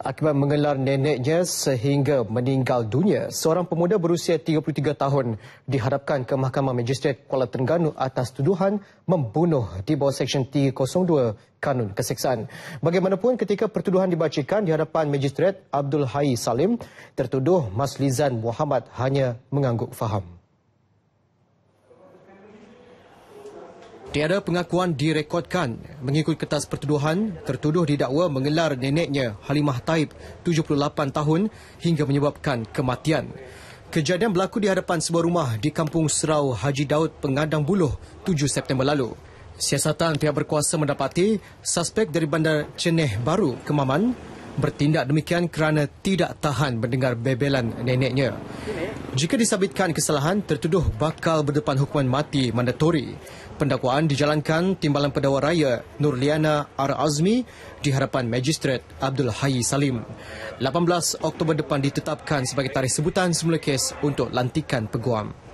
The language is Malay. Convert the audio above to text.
Akibat mengelar neneknya sehingga meninggal dunia, seorang pemuda berusia 33 tahun dihadapkan ke Mahkamah Magistrat Kuala Terengganu atas tuduhan membunuh di bawah Seksyen 302 Kanun Keseksaan. Bagaimanapun ketika pertuduhan dibacakan di hadapan Magistrat Abdul Hai Salim, tertuduh Maslizan Muhammad hanya mengangguk faham. Tiada pengakuan direkodkan mengikut kertas pertuduhan tertuduh didakwa mengelar neneknya Halimah Taib 78 tahun hingga menyebabkan kematian. Kejadian berlaku di hadapan sebuah rumah di Kampung Serau Haji Daud Pengadang Buloh 7 September lalu. Siasatan pihak berkuasa mendapati suspek dari bandar Ceneh Baru, Kemaman bertindak demikian kerana tidak tahan mendengar bebelan neneknya. Jika disabitkan kesalahan, tertuduh bakal berdepan hukuman mati mandatori. Pendakwaan dijalankan Timbalan Pendakwa Raya Nurliana Ar Azmi di hadapan Magistrate Abdul Hayy Salim. 18 Oktober depan ditetapkan sebagai tarikh sebutan semula kes untuk lantikan peguam.